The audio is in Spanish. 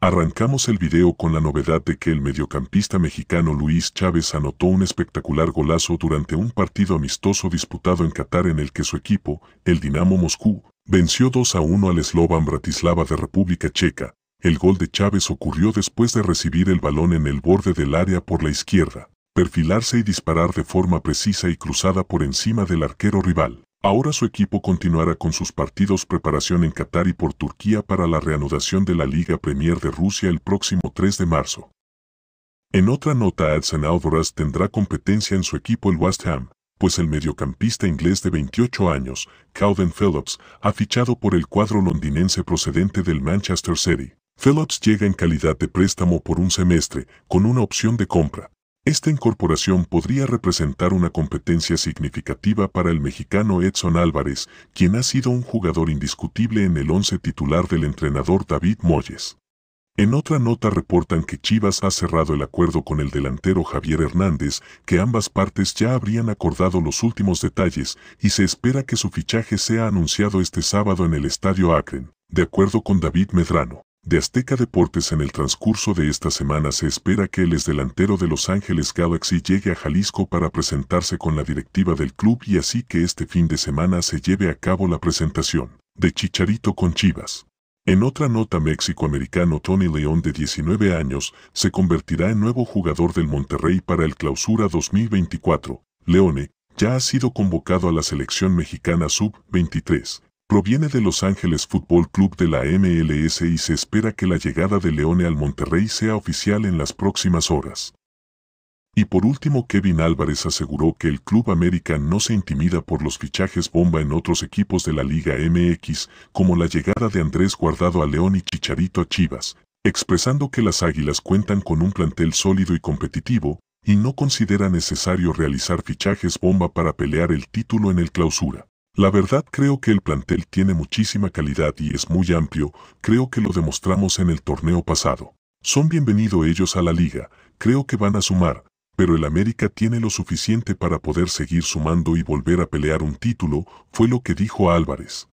Arrancamos el video con la novedad de que el mediocampista mexicano Luis Chávez anotó un espectacular golazo durante un partido amistoso disputado en Qatar en el que su equipo, el Dinamo Moscú, venció 2 a 1 al Slovan Bratislava de República Checa. El gol de Chávez ocurrió después de recibir el balón en el borde del área por la izquierda, perfilarse y disparar de forma precisa y cruzada por encima del arquero rival. Ahora su equipo continuará con sus partidos preparación en Qatar y por Turquía para la reanudación de la Liga Premier de Rusia el próximo 3 de marzo. En otra nota, Adson Alvarez tendrá competencia en su equipo el West Ham, pues el mediocampista inglés de 28 años, Calvin Phillips, ha fichado por el cuadro londinense procedente del Manchester City. Phillips llega en calidad de préstamo por un semestre, con una opción de compra. Esta incorporación podría representar una competencia significativa para el mexicano Edson Álvarez, quien ha sido un jugador indiscutible en el once titular del entrenador David Moyes. En otra nota reportan que Chivas ha cerrado el acuerdo con el delantero Javier Hernández, que ambas partes ya habrían acordado los últimos detalles y se espera que su fichaje sea anunciado este sábado en el Estadio Akron, de acuerdo con David Medrano de Azteca Deportes en el transcurso de esta semana se espera que el exdelantero de Los Ángeles Galaxy llegue a Jalisco para presentarse con la directiva del club y así que este fin de semana se lleve a cabo la presentación de Chicharito con Chivas. En otra nota méxico-americano Tony León de 19 años se convertirá en nuevo jugador del Monterrey para el clausura 2024. Leone ya ha sido convocado a la selección mexicana sub-23 Proviene de Los Ángeles Fútbol Club de la MLS y se espera que la llegada de Leone al Monterrey sea oficial en las próximas horas. Y por último, Kevin Álvarez aseguró que el Club América no se intimida por los fichajes bomba en otros equipos de la Liga MX, como la llegada de Andrés Guardado a León y Chicharito a Chivas, expresando que las Águilas cuentan con un plantel sólido y competitivo, y no considera necesario realizar fichajes bomba para pelear el título en el clausura. La verdad creo que el plantel tiene muchísima calidad y es muy amplio, creo que lo demostramos en el torneo pasado. Son bienvenidos ellos a la liga, creo que van a sumar, pero el América tiene lo suficiente para poder seguir sumando y volver a pelear un título, fue lo que dijo Álvarez.